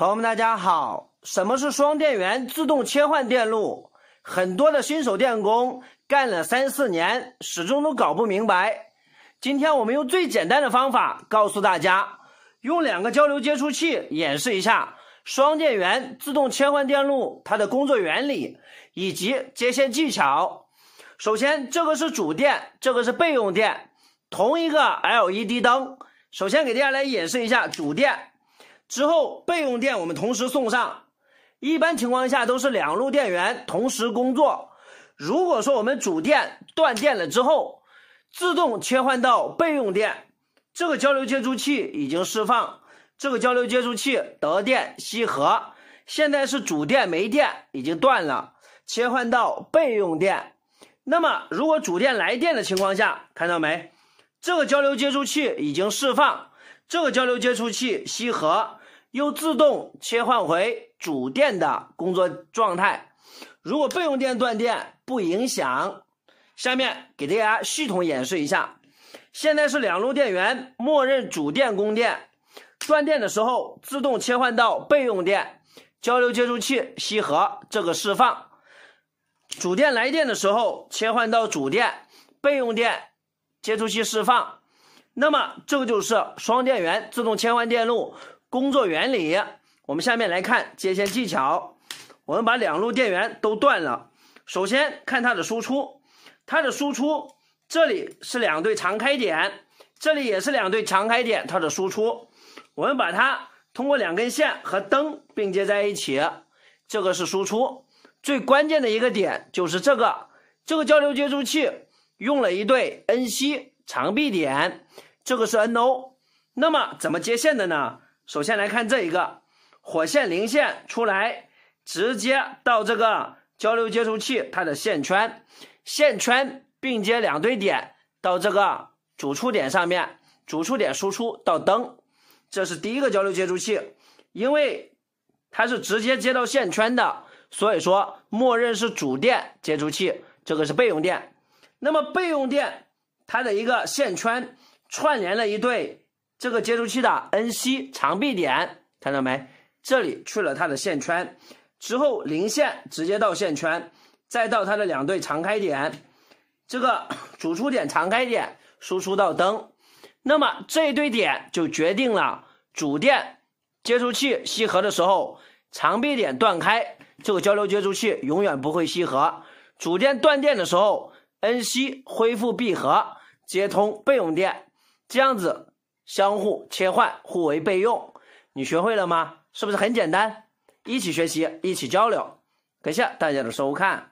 朋友们，大家好！什么是双电源自动切换电路？很多的新手电工干了三四年，始终都搞不明白。今天我们用最简单的方法告诉大家，用两个交流接触器演示一下双电源自动切换电路它的工作原理以及接线技巧。首先，这个是主电，这个是备用电，同一个 LED 灯。首先给大家来演示一下主电。之后备用电我们同时送上，一般情况下都是两路电源同时工作。如果说我们主电断电了之后，自动切换到备用电，这个交流接触器已经释放，这个交流接触器得电吸合。现在是主电没电，已经断了，切换到备用电。那么如果主电来电的情况下，看到没？这个交流接触器已经释放。这个交流接触器吸合，又自动切换回主电的工作状态。如果备用电断电，不影响。下面给大家系统演示一下。现在是两路电源，默认主电供电，断电的时候自动切换到备用电。交流接触器吸合，这个释放。主电来电的时候，切换到主电，备用电接触器释放。那么，这个就是双电源自动切换电路工作原理。我们下面来看接线技巧。我们把两路电源都断了。首先看它的输出，它的输出这里是两对常开点，这里也是两对常开点。它的输出，我们把它通过两根线和灯并接在一起。这个是输出，最关键的一个点就是这个，这个交流接触器用了一对 NC。常闭点，这个是 NO。那么怎么接线的呢？首先来看这一个火线、零线出来，直接到这个交流接触器它的线圈，线圈并接两对点，到这个主触点上面，主触点输出到灯。这是第一个交流接触器，因为它是直接接到线圈的，所以说默认是主电接触器，这个是备用电。那么备用电。它的一个线圈串联了一对这个接触器的 NC 长闭点，看到没？这里去了它的线圈之后，零线直接到线圈，再到它的两对常开点，这个主出点常开点输出到灯。那么这一对点就决定了主电接触器吸合的时候，长闭点断开，这个交流接触器永远不会吸合。主电断电的时候，NC 恢复闭合。接通备用电，这样子相互切换，互为备用。你学会了吗？是不是很简单？一起学习，一起交流。感谢大家的收看。